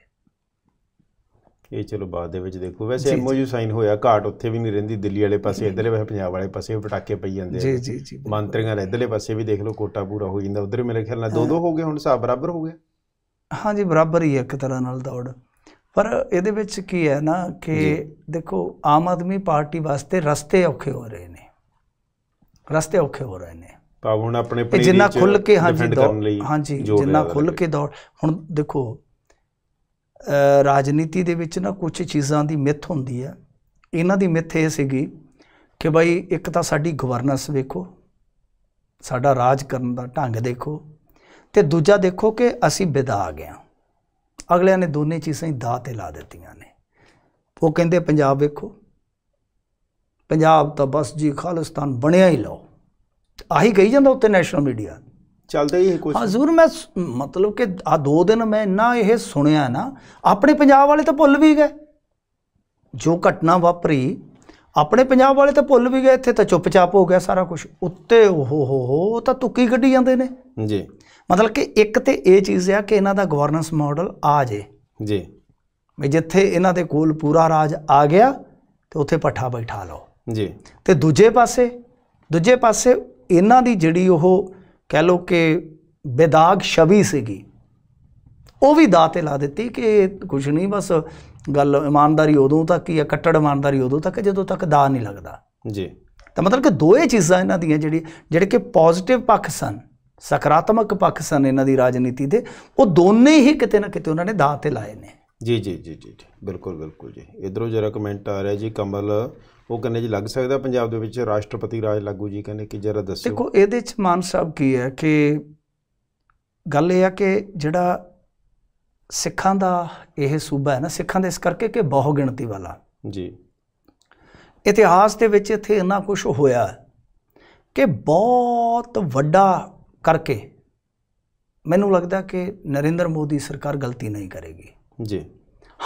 Speaker 1: ਇਹ ਚਲੋ ਬਾਅਦ ਦੇ ਵਿੱਚ ਦੇਖੋ ਵੈਸੇ ਐਮਓਯੂ ਸਾਈਨ ਹੋਇਆ ਘਾਟ ਉੱਥੇ ਵੀ ਨਹੀਂ ਰਹਿੰਦੀ ਦਿੱਲੀ ਵਾਲੇ ਪਾਸੇ ਇਧਰਲੇ ਵੈਸੇ ਪੰਜਾਬ ਵਾਲੇ ਪਾਸੇ ਪਟਾਕੇ ਪਈ ਜਾਂਦੇ ਜੀ ਜੀ ਜੀ ਮੰਤਰੀਆਂ ਇਧਰਲੇ ਪਾਸੇ ਵੀ ਦੇਖ ਲਓ ਕੋਟਾ ਪੂਰਾ ਹੋ ਜਾਂਦਾ ਉਧਰ ਮੇਰੇ ਖਿਆਲ ਨਾਲ ਦੋ ਦੋ ਹੋ ਗਏ ਹੁਣ ਹਿਸਾਬ ਬਰਾਬਰ ਹੋ ਗਿਆ
Speaker 2: ਹਾਂਜੀ ਬਰਾਬਰ ਹੀ ਇੱਕ ਤਰ੍ਹਾਂ ਨਾਲ ਦੌੜ ਪਰ ਇਹਦੇ ਵਿੱਚ ਕੀ ਹੈ ਨਾ ਕਿ ਦੇਖੋ ਆਮ ਆਦਮੀ ਪਾਰਟੀ ਵਾਸਤੇ ਰਸਤੇ ਔਖੇ ਹੋ ਰਹੇ ਨੇ ਰਸਤੇ ਔਖੇ
Speaker 1: ਹੋ ਰਹੇ ਨੇ ਤਾਂ ਹੁਣ ਆਪਣੇ ਪਨੀਰੀ ਜਿੰਨਾ ਖੁੱਲ ਕੇ ਹਾਂਜੀ ਹਾਂਜੀ ਜਿੰਨਾ ਖੁੱਲ ਕੇ
Speaker 2: ਦੌੜ ਹੁਣ ਦੇਖੋ ਰਾਜਨੀਤੀ ਦੇ ਵਿੱਚ ਨਾ ਕੁਝ ਚੀਜ਼ਾਂ ਦੀ ਮਿੱਥ ਹੁੰਦੀ ਹੈ ਇਹਨਾਂ ਦੀ ਮਿੱਥ ਇਹ ਸੀਗੀ ਕਿ ਭਾਈ ਇੱਕ ਤਾਂ ਸਾਡੀ ਗਵਰਨੈਂਸ ਵੇਖੋ ਸਾਡਾ ਰਾਜ ਕਰਨ ਦਾ ਢੰਗ ਦੇਖੋ ਤੇ ਦੂਜਾ ਦੇਖੋ ਕਿ ਅਸੀਂ ਵਿਦਾ ਆ ਗਏ ਅਗਲਿਆਂ ਨੇ ਦੋਨੇ ਚੀਜ਼ਾਂ ਹੀ ਦਾਅ ਤੇ ਲਾ ਦਿੱਤੀਆਂ ਨੇ ਉਹ ਕਹਿੰਦੇ ਪੰਜਾਬ ਵੇਖੋ ਪੰਜਾਬ ਤਾਂ ਬਸ ਜੀ ਖਾਲਿਸਤਾਨ ਬਣਿਆ ਹੀ ਲਓ ਆਹੀ ਕਹੀ ਜਾਂਦਾ ਉੱਤੇ ਨੈਸ਼ਨਲ ਮੀਡੀਆ ਚੱਲਦਾ ਹੀ ਇਹ ਕੁਝ ਹਜ਼ੂਰ ਮੈਂ ਮਤਲਬ ਕਿ ਆ ਦੋ ਦਿਨ ਮੈਂ ਇੰਨਾ ਇਹ ਸੁਣਿਆ ਨਾ ਆਪਣੇ ਪੰਜਾਬ ਵਾਲੇ ਤਾਂ ਭੁੱਲ ਵੀ ਗਏ ਜੋ ਘਟਨਾ ਵਾਪਰੀ ਆਪਣੇ ਪੰਜਾਬ ਵਾਲੇ ਤਾਂ ਭੁੱਲ ਵੀ ਗਏ ਇੱਥੇ ਤਾਂ ਚੁੱਪਚਾਪ ਹੋ ਗਿਆ ਸਾਰਾ ਕੁਝ ਉੱਤੇ ਉਹ ਹੋ ਹੋ ਤਾਂ ਤੁੱਕੀ ਗੱਡੀ ਜਾਂਦੇ ਨੇ ਜੀ ਮਤਲਬ ਕਿ ਇੱਕ ਤੇ ਇਹ ਚੀਜ਼ ਆ ਕਿ ਇਹਨਾਂ ਦਾ ਗਵਰਨੈਂਸ ਮਾਡਲ ਆ ਜੇ ਜੀ ਵੀ ਜਿੱਥੇ ਇਹਨਾਂ ਦੇ ਕੋਲ ਪੂਰਾ ਰਾਜ ਆ ਗਿਆ ਤੇ ਉੱਥੇ ਪੱਠਾ ਬਿਠਾ ਲਓ ਜੀ ਤੇ ਦੂਜੇ ਪਾਸੇ ਦੂਜੇ ਪਾਸੇ ਇਹਨਾਂ ਦੀ ਜਿਹੜੀ ਉਹ ਕਹਿ ਲੋ ਕਿ ਬੇਦਾਗ ਸ਼ਵੀ ਸੀਗੀ ਉਹ ਵੀ ਦਾਤੇ ਲਾ ਦਿੱਤੀ ਕਿ ਕੁਝ ਨਹੀਂ ਬਸ ਗੱਲ ਇਮਾਨਦਾਰੀ ਉਦੋਂ ਤੱਕ ਹੀ ਹੈ ਕੱਟੜ ਇਮਾਨਦਾਰੀ ਉਦੋਂ ਤੱਕ ਜਦੋਂ ਤੱਕ ਦਾ ਨਹੀਂ ਲੱਗਦਾ ਜੀ ਤਾਂ ਮਤਲਬ ਕਿ ਦੋਏ ਚੀਜ਼ਾਂ ਇਹਨਾਂ ਦੀਆਂ ਜਿਹੜੀ ਜਿਹੜੇ ਕਿ ਪੋਜ਼ਿਟਿਵ ਪੱਖ ਸਨ ਸਕਾਰਾਤਮਕ ਪੱਖ ਸਨ ਇਹਨਾਂ ਦੀ ਰਾਜਨੀਤੀ ਦੇ ਉਹ ਦੋਨੇ ਹੀ ਕਿਤੇ ਨਾ ਕਿਤੇ ਉਹਨਾਂ ਨੇ ਦਾਤੇ ਲਾਏ ਨੇ
Speaker 1: ਜੀ ਜੀ ਜੀ ਜੀ ਬਿਲਕੁਲ ਬਿਲਕੁਲ ਜੀ ਇਧਰੋਂ ਜਰਾ ਕਮੈਂਟ ਆ ਰਿਹਾ ਜੀ ਕਮਲ ਉਹ ਕਹਿੰਦੇ ਜੀ ਲੱਗ ਸਕਦਾ ਪੰਜਾਬ ਦੇ ਵਿੱਚ ਰਾਸ਼ਟਰਪਤੀ ਰਾਜ ਲਾਗੂ ਜੀ ਕਹਿੰਦੇ ਕਿ ਜਰਾ ਦੱਸੋ ਦੇਖੋ
Speaker 2: ਇਹਦੇ ਵਿੱਚ ਮਾਨ ਸਾਹਿਬ ਕੀ ਹੈ ਕਿ ਗੱਲ ਇਹ ਆ ਕਿ ਜਿਹੜਾ ਸਿੱਖਾਂ ਦਾ ਇਹ ਸੂਬਾ ਹੈ ਨਾ ਸਿੱਖਾਂ ਦੇ ਇਸ ਕਰਕੇ ਕਿ ਬਹੁ ਗਿਣਤੀ ਵਾਲਾ ਜੀ ਇਤਿਹਾਸ ਦੇ ਵਿੱਚ ਇੱਥੇ ਇੰਨਾ ਕੁਝ ਹੋਇਆ ਕਿ ਬਹੁਤ ਵੱਡਾ ਕਰਕੇ ਮੈਨੂੰ ਲੱਗਦਾ ਕਿ ਨਰਿੰਦਰ ਮੋਦੀ ਸਰਕਾਰ ਗਲਤੀ ਨਹੀਂ ਕਰੇਗੀ ਜੀ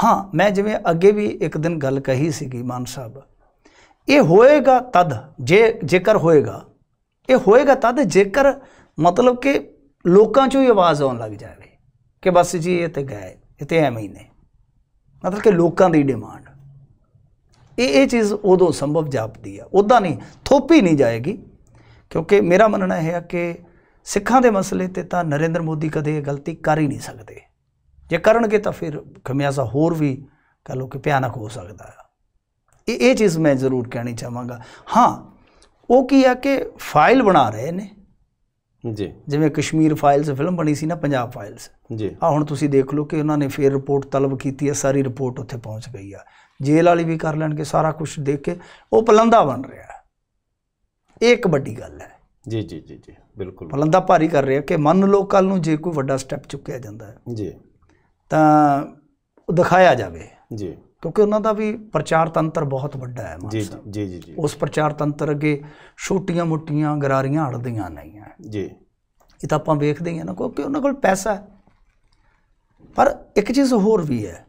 Speaker 2: ਹਾਂ ਮੈਂ ਜਿਵੇਂ ਅੱਗੇ ਵੀ ਇੱਕ ਦਿਨ ਗੱਲ ਕਹੀ ਸੀਗੀ ਮਾਨ ਸਾਹਿਬ ਇਹ ਹੋਏਗਾ ਤਦ ਜੇ ਜੇਕਰ ਹੋਏਗਾ ਇਹ ਹੋਏਗਾ ਤਦ ਜੇਕਰ ਮਤਲਬ ਕਿ ਲੋਕਾਂ 'ਚੋਂ ਹੀ ਆਵਾਜ਼ ਆਉਣ ਲੱਗ ਜਾਵੇ ਕਿ ਬਸ ਜੀ ਇਹ ਤੇ ਗਏ ਇਹ ਤੇ ਐਵੇਂ ਹੀ ਨੇ ਮਤਲਬ ਕਿ ਲੋਕਾਂ ਦੀ ਡਿਮਾਂਡ ਇਹ ਇਹ ਚੀਜ਼ ਉਦੋਂ ਸੰਭਵ ਜਾਪਦੀ ਆ ਉਦਾਂ ਨਹੀਂ ਥੋਪੀ ਨਹੀਂ ਜਾਏਗੀ ਕਿਉਂਕਿ ਮੇਰਾ ਮੰਨਣਾ ਇਹ ਹੈ ਕਿ ਸਿੱਖਾਂ ਦੇ ਮਸਲੇ ਤੇ ਤਾਂ ਨਰਿੰਦਰ ਮੋਦੀ ਕਦੇ ਇਹ ਗਲਤੀ ਕਰ ਹੀ ਨਹੀਂ ਸਕਦੇ ਜੇ ਕਰਨਗੇ ਤਾਂ ਫਿਰ ਖਮਿਆਜ਼ਾ ਹੋਰ ਵੀ ਕਹ ਲੋ ਕਿ ਭਿਆਨਕ ਹੋ ਸਕਦਾ ਹੈ ਇਹ ਇਹ ਚੀਜ਼ ਮੈਂ ਜ਼ਰੂਰ ਕਹਿਣੀ ਚਾਹਾਂਗਾ ਹਾਂ ਉਹ ਕੀ ਆ ਕਿ ਫਾਈਲ ਬਣਾ ਰਹੇ ਨੇ ਜੀ ਜਿਵੇਂ ਕਸ਼ਮੀਰ ਫਾਈਲਸ ਫਿਲਮ ਬਣੀ ਸੀ ਨਾ ਪੰਜਾਬ ਫਾਈਲਸ ਜੀ ਆ ਹੁਣ ਤੁਸੀਂ ਦੇਖ ਲਓ ਕਿ ਉਹਨਾਂ ਨੇ ਫੇਰ ਰਿਪੋਰਟ ਤਲਬ ਕੀਤੀ ਹੈ ਸਾਰੀ ਰਿਪੋਰਟ ਉੱਥੇ ਪਹੁੰਚ ਗਈ ਆ ਜੇਲ੍ਹ ਵਾਲੀ ਵੀ ਕਰ ਲੈਣਗੇ ਸਾਰਾ ਕੁਝ ਦੇਖ ਕੇ ਉਹ ਪਲੰਦਾ ਬਣ ਰਿਹਾ ਇਹ ਇੱਕ ਵੱਡੀ ਗੱਲ ਹੈ
Speaker 3: ਜੀ ਜੀ ਜੀ ਜੀ ਬਿਲਕੁਲ ਪਲੰਦਾ
Speaker 2: ਭਾਰੀ ਕਰ ਰਿਹਾ ਕਿ ਮੰਨ ਲਓ ਕੱਲ ਨੂੰ ਜੇ ਕੋਈ ਵੱਡਾ ਸਟੈਪ ਚੁੱਕਿਆ ਜਾਂਦਾ ਹੈ ਜੀ ਤਾਂ ਉਹ ਦਿਖਾਇਆ ਜਾਵੇ ਜੀ ਕਿਉਂਕਿ ਉਹਨਾਂ ਦਾ ਵੀ ਪ੍ਰਚਾਰ ਤੰਤਰ ਬਹੁਤ ਵੱਡਾ ਹੈ ਜੀ
Speaker 3: ਜੀ ਜੀ ਜੀ
Speaker 2: ਉਸ ਪ੍ਰਚਾਰ ਤੰਤਰ ਅੱਗੇ ਛੋਟੀਆਂ ਮੁੱਟੀਆਂ ਗਰਾਰੀਆਂ ਅੜਦੀਆਂ ਨਹੀਂ
Speaker 3: ਹੈ ਜੀ ਇਹ
Speaker 2: ਤਾਂ ਆਪਾਂ ਵੇਖਦੇ ਹਾਂ ਆ ਨਾ ਕਿਉਂਕਿ ਉਹਨਾਂ ਕੋਲ ਪੈਸਾ ਹੈ ਪਰ ਇੱਕ ਚੀਜ਼ ਹੋਰ ਵੀ ਹੈ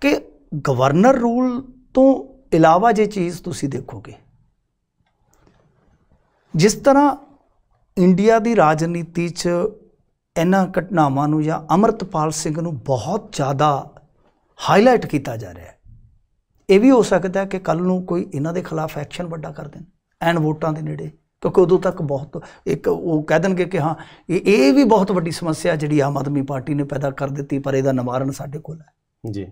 Speaker 2: ਕਿ ਗਵਰਨਰ ਰੂਲ ਤੋਂ ਇਲਾਵਾ ਜੇ ਚੀਜ਼ ਤੁਸੀਂ ਦੇਖੋਗੇ ਜਿਸ ਤਰ੍ਹਾਂ ਇੰਡੀਆ ਦੀ ਰਾਜਨੀਤੀ 'ਚ ਇਹਨਾਂ ਘਟਨਾਵਾਂ ਨੂੰ ਜਾਂ ਅਮਰਤਪਾਲ ਸਿੰਘ ਨੂੰ ਬਹੁਤ ਜ਼ਿਆਦਾ ਹਾਈਲਾਈਟ ਕੀਤਾ ਜਾ ਰਿਹਾ ਹੈ ਇਹ ਵੀ ਹੋ ਸਕਦਾ ਕਿ ਕੱਲ ਨੂੰ ਕੋਈ ਇਹਨਾਂ ਦੇ ਖਿਲਾਫ ਐਕਸ਼ਨ ਵੱਡਾ ਕਰ ਦੇਣ ਐਨ ਵੋਟਾਂ ਦੇ ਨੇੜੇ ਕਿਉਂਕਿ ਉਦੋਂ ਤੱਕ ਬਹੁਤ ਇੱਕ ਉਹ ਕਹਿ ਦੇਣਗੇ ਕਿ ਹਾਂ ਇਹ ਵੀ ਬਹੁਤ ਵੱਡੀ ਸਮੱਸਿਆ ਜਿਹੜੀ ਆਮ ਆਦਮੀ ਪਾਰਟੀ ਨੇ ਪੈਦਾ ਕਰ ਦਿੱਤੀ ਪਰ ਇਹਦਾ ਨਿਵਾਰਨ ਸਾਡੇ ਕੋਲ
Speaker 3: ਹੈ ਜੀ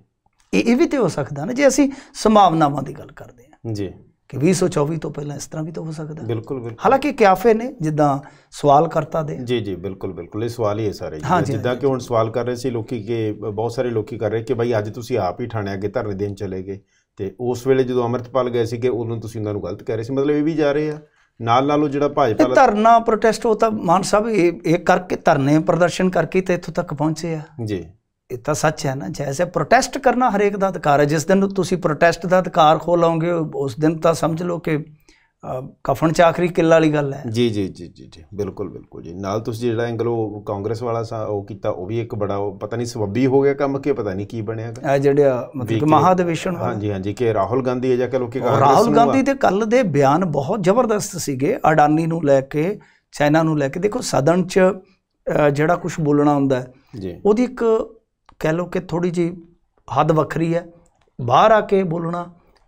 Speaker 2: ਇਹ ਇਹ ਵੀ ਤੇ ਹੋ ਸਕਦਾ ਨਾ ਜੇ ਅਸੀਂ ਸੰਭਾਵਨਾਵਾਂ ਦੀ ਗੱਲ ਕਰਦੇ ਹਾਂ ਜੀ ਕਿ 2024 ਤੋਂ ਪਹਿਲਾਂ ਇਸ ਤਰ੍ਹਾਂ ਵੀ ਤਾਂ ਹੋ ਸਕਦਾ ਬਿਲਕੁਲ ਬਿਲਕੁਲ ਹਾਲਾਂਕਿ ਕਿਆਫੇ ਨੇ
Speaker 1: ਜਿੱਦਾਂ ਸਵਾਲ ਕਰਤਾ ਦੇ ਜੀ ਜੀ ਬਿਲਕੁਲ ਬਿਲਕੁਲ ਇਹ ਸਵਾਲ ਹੀ ਹੈ ਸਾਰੇ ਜਿੱਦਾਂ ਕਿ ਹੁਣ ਸਵਾਲ ਕਰ ਰਹੇ ਸੀ ਲੋਕੀ ਕਿ ਬਹੁਤ ਸਾਰੇ ਲੋਕੀ ਕਰ ਰਹੇ ਕਿ ਭਾਈ ਅੱਜ ਤੁਸੀਂ ਆਪ ਹੀ ਠਾਣਿਆ ਅੱਗੇ ਧਰਨੇ ਦੇਣ ਚਲੇ ਗਏ ਤੇ ਉਸ ਵੇਲੇ ਜਦੋਂ ਅਮਰਤਪਾਲ ਗਏ ਸੀਗੇ ਉਦੋਂ ਤੁਸੀਂ ਉਹਨਾਂ ਨੂੰ ਗਲਤ ਕਹਿ ਰਹੇ ਸੀ ਮਤਲਬ ਇਹ ਵੀ ਜਾ ਰਹੇ ਆ ਨਾਲ ਨਾਲ ਉਹ ਜਿਹੜਾ ਭਾਜਪਾ
Speaker 2: ਦਾ ਧਰਨਾ ਪ੍ਰੋਟੈਸਟ ਉਹ ਤਾਂ ਮਾਨ ਸਾਹਿਬ ਇਹ ਇਹ ਕਰਕੇ ਧਰਨੇ ਪ੍ਰਦਰਸ਼ਨ ਕਰਕੇ ਤੇ ਇੱਥੋਂ ਤੱਕ ਪਹੁੰਚੇ ਆ ਜੀ ਇਹ ਤਾਂ ਸੱਚ ਹੈ ਨਾ ਜੈਸੇ ਪ੍ਰੋਟੈਸਟ ਕਰਨਾ ਹਰੇਕ ਦਾ ਅਧਿਕਾਰ ਹੈ ਜਿਸ ਦਿਨ ਤੁਸੀਂ ਪ੍ਰੋਟੈਸਟ ਦਾ ਅਧਿਕਾਰ ਖੋ ਲਓਗੇ ਉਸ ਦਿਨ ਤਾਂ ਸਮਝ ਲਓ ਕਿ ਕਫਨ ਚ ਆਖਰੀ ਕਿੱਲਾ ਵਾਲੀ ਗੱਲ ਹੈ
Speaker 1: ਜੀ ਜੀ ਜੀ ਜੀ ਜੀ ਬਿਲਕੁਲ ਬਿਲਕੁਲ ਜੀ ਨਾਲ ਤੁਸੀਂ ਜਿਹੜਾ ਐਂਗਲ ਉਹ ਕਾਂਗਰਸ ਵਾਲਾ ਉਹ ਕੀਤਾ ਉਹ ਵੀ ਇੱਕ ਬੜਾ ਪਤਾ ਨਹੀਂ ਸਵੱਬੀ ਹੋ ਗਿਆ ਕੰਮ ਕਿ ਪਤਾ ਨਹੀਂ ਕੀ ਬਣਿਆ
Speaker 2: ਆ ਜਿਹੜਾ ਮਤਲਬ ਮਹਾਦੇਵਿਸ਼ਨ
Speaker 1: ਹਾਂਜੀ ਹਾਂਜੀ ਕਿ ਰਾਹੁਲ ਗਾਂਧੀ ਜਾਂ ਕਿ ਲੋਕੀ ਕਾਂਗਰਸ ਰਾਹੁਲ ਗਾਂਧੀ ਤੇ
Speaker 2: ਕੱਲ ਦੇ ਬਿਆਨ ਬਹੁਤ ਜ਼ਬਰਦਸਤ ਸੀਗੇ ਅਡਾਨੀ ਨੂੰ ਲੈ ਕੇ ਚਾਈਨਾ ਨੂੰ ਲੈ ਕੇ ਦੇਖੋ ਸਦਨ ਚ ਜਿਹੜਾ ਕੁਝ ਬੋਲਣਾ ਹੁੰਦਾ ਜੀ ਉਹਦੀ ਇੱਕ ਕਹਿ ਲਓ ਕਿ ਥੋੜੀ ਜੀ ਹੱਦ ਵੱਖਰੀ ਹੈ ਬਾਹਰ ਆ ਕੇ ਬੋਲਣਾ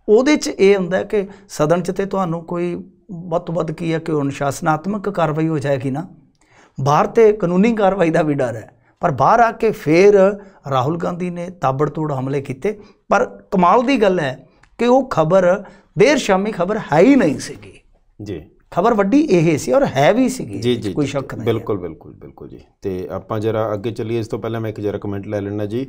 Speaker 2: ਉਹਦੇ 'ਚ ਇਹ ਹੁੰਦਾ ਕਿ ਸਦਨ 'ਚ ਤੇ ਤੁਹਾਨੂੰ ਕੋਈ ਵੱਧ ਵੱਧ ਕੀ ਹੈ ਕਿ ਅਨੁਸ਼ਾਸਨਾਤਮਕ ਕਾਰਵਾਈ ਹੋ ਜਾਏਗੀ ਨਾ ਬਾਹਰ ਤੇ ਕਾਨੂੰਨੀ ਕਾਰਵਾਈ ਦਾ ਵੀ ਡਰ ਹੈ ਪਰ ਬਾਹਰ ਆ ਕੇ ਫੇਰ ਰਾਹੁਲ ਗਾਂਧੀ ਨੇ ਤਾਬੜਤੋੜ ਹਮਲੇ ਕੀਤੇ ਪਰ ਕਮਾਲ ਦੀ ਗੱਲ ਹੈ
Speaker 1: ਕਿ ਉਹ ਖਬਰ ਦੇਰ ਸ਼ਾਮੀ ਖਬਰ ਹੈ ਹੀ
Speaker 2: ਨਹੀਂ ਸੀਗੀ
Speaker 3: ਜੀ
Speaker 1: ਖਬਰ ਵੱਡੀ ਇਹ ਸੀ ਔਰ ਹੈ ਵੀ ਸੀਗੀ ਕੋਈ ਸ਼ੱਕ ਨਹੀਂ ਬਿਲਕੁਲ ਬਿਲਕੁਲ ਬਿਲਕੁਲ ਜੀ ਤੇ ਆਪਾਂ ਜਰਾ ਅੱਗੇ ਚੱਲੀਏ ਇਸ ਤੋਂ ਪਹਿਲਾਂ ਮੈਂ ਇੱਕ ਜਰਾ ਕਮੈਂਟ ਲੈ ਲੈਣਾ ਜੀ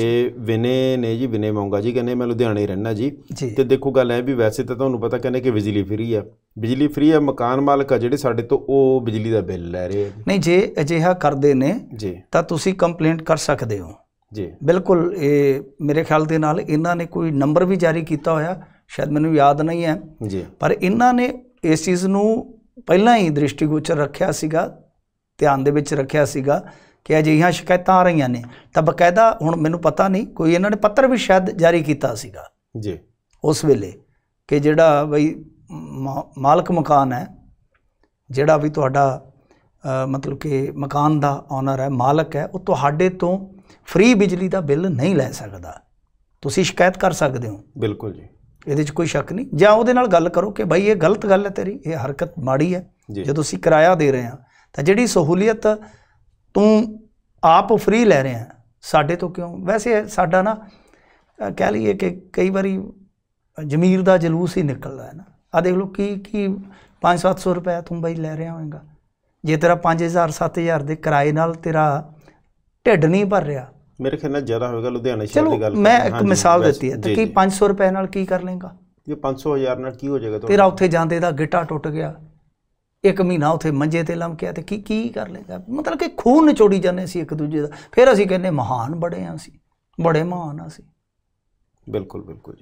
Speaker 1: ਇਹ ਵਿਨੇ ਨੇ ਜੀ ਵਿਨੇ ਮੌਂਗਾ ਜੀ ਕਹਿੰਦੇ ਮੈਂ ਲੁਧਿਆਣੇ ਰਹਿਣਾ ਜੀ ਤੇ ਦੇਖੋ ਗੱਲ ਐ ਵੀ ਵੈਸੇ ਤਾਂ ਤੁਹਾਨੂੰ ਪਤਾ ਕਹਿੰਦੇ ਕਿ ਬਿਜਲੀ ਫ੍ਰੀ ਆ ਬਿਜਲੀ ਫ੍ਰੀ ਆ ਮਕਾਨ ਮਾਲਕ ਆ ਜਿਹੜੇ ਸਾਡੇ ਤੋਂ ਉਹ ਬਿਜਲੀ ਦਾ ਬਿੱਲ ਲੈ ਰਹੇ ਆ
Speaker 2: ਨਹੀਂ ਜੇ ਅਜਿਹਾ ਕਰਦੇ ਨੇ ਜੀ ਤਾਂ ਤੁਸੀਂ ਕੰਪਲੇਂਟ ਕਰ ਸਕਦੇ ਹੋ ਜੀ ਬਿਲਕੁਲ ਇਹ ਮੇਰੇ ਖਿਆਲ ਦੇ ਨਾਲ ਇਹਨਾਂ ਨੇ ਕੋਈ ਨੰਬਰ ਵੀ ਜਾਰੀ ਕੀਤਾ ਹੋਇਆ ਸ਼ਾਇਦ ਮੈਨੂੰ ਯਾਦ ਨਹੀਂ ਹੈ ਜੀ ਪਰ ਇਹਨਾਂ ਨੇ ਇਸ ਚੀਜ਼ ਨੂੰ ਪਹਿਲਾਂ ਹੀ ਦ੍ਰਿਸ਼ਟੀਗੋਚਰ ਰੱਖਿਆ ਸੀਗਾ ਧਿਆਨ ਦੇ ਵਿੱਚ ਰੱਖਿਆ ਸੀਗਾ ਕਿ ਅਜਿਹੀਆਂ ਸ਼ਿਕਾਇਤਾਂ ਆ ਰਹੀਆਂ ਨੇ ਤਾਂ ਬਕਾਇਦਾ ਹੁਣ ਮੈਨੂੰ ਪਤਾ ਨਹੀਂ ਕੋਈ ਇਹਨਾਂ ਨੇ ਪੱਤਰ ਵੀ ਸ਼ਾਇਦ ਜਾਰੀ ਕੀਤਾ ਸੀਗਾ ਜੀ ਉਸ ਵੇਲੇ ਕਿ ਜਿਹੜਾ ਬਈ ਮਾਲਕ ਮਕਾਨ ਹੈ ਜਿਹੜਾ ਵੀ ਤੁਹਾਡਾ ਮਤਲਬ ਕਿ ਮਕਾਨ ਦਾ ਓਨਰ ਹੈ ਮਾਲਕ ਹੈ ਉਹ ਤੁਹਾਡੇ ਤੋਂ ਫ੍ਰੀ ਬਿਜਲੀ ਦਾ ਬਿੱਲ ਨਹੀਂ ਲੈ ਸਕਦਾ ਤੁਸੀਂ ਸ਼ਿਕਾਇਤ ਕਰ ਸਕਦੇ ਹੋ ਬਿਲਕੁਲ ਜੀ ਇਹਦੇ 'ਚ ਕੋਈ ਸ਼ੱਕ ਨਹੀਂ ਜਾਂ ਉਹਦੇ ਨਾਲ ਗੱਲ ਕਰੋ ਕਿ ਭਾਈ ਇਹ ਗਲਤ ਗੱਲ ਹੈ ਤੇਰੀ ਇਹ ਹਰਕਤ ਮਾੜੀ ਹੈ ਜਦੋਂ ਅਸੀਂ ਕਿਰਾਇਆ ਦੇ ਰਹੇ ਹਾਂ ਤਾਂ ਜਿਹੜੀ ਸਹੂਲੀਅਤ ਤੂੰ ਆਪ ਫ੍ਰੀ ਲੈ ਰਿਹਾ ਸਾਡੇ ਤੋਂ ਕਿਉਂ ਵੈਸੇ ਸਾਡਾ ਨਾ ਕਹਿ ਲਈਏ ਕਿ ਕਈ ਵਾਰੀ ਜ਼ਮੀਰ ਦਾ ਜਲੂਸ ਹੀ ਨਿਕਲਦਾ ਹੈ ਨਾ ਆ ਦੇਖ ਲਓ ਕੀ ਕੀ 5-700 ਰੁਪਏ ਤੂੰ ਭਾਈ ਲੈ ਰਿਹਾ ਹੋਏਗਾ ਜੇ ਤੇਰਾ 5000 7000 ਦੇ ਕਿਰਾਏ ਨਾਲ ਤੇਰਾ ਢਿੱਡ ਨਹੀਂ ਭਰ ਰਿਹਾ
Speaker 1: ਮੇਰੇ ਖਿਆਲ ਨਾਲ ਜ਼ਿਆਦਾ ਹੋਵੇਗਾ ਲੁਧਿਆਣਾ ਸ਼ਹਿਰ ਦੀ ਗੱਲ ਚਲੋ ਮੈਂ ਇੱਕ ਮਿਸਾਲ ਦਿੱਤੀ ਹੈ ਕਿ
Speaker 2: 500 ਰੁਪਏ ਨਾਲ ਕੀ ਕਰ ਲੇਗਾ
Speaker 1: ਇਹ 500000 ਨਾਲ ਕੀ ਹੋ ਜਾਏਗਾ ਤੇਰਾ
Speaker 2: ਉੱਥੇ ਜਾਂਦੇ ਦਾ ਗਿੱਟਾ ਟੁੱਟ ਗਿਆ ਇੱਕ ਮਹੀਨਾ ਉੱਥੇ ਮੰਜੇ ਤੇ ਲੰਮਕਿਆ ਤੇ ਕੀ ਕੀ ਕਰ ਲੇਗਾ ਮਤਲਬ ਕਿ ਖੂਨ ਨਿਚੋੜੀ ਜਾਂਦੇ ਸੀ ਇੱਕ ਦੂਜੇ ਦਾ ਫਿਰ ਅਸੀਂ ਕਹਿੰਦੇ ਮਹਾਨ ਬੜੇ ਆ ਸੀ ਬੜੇ ਮਹਾਨ ਆ ਸੀ
Speaker 1: ਬਿਲਕੁਲ ਬਿਲਕੁਲ ਜੀ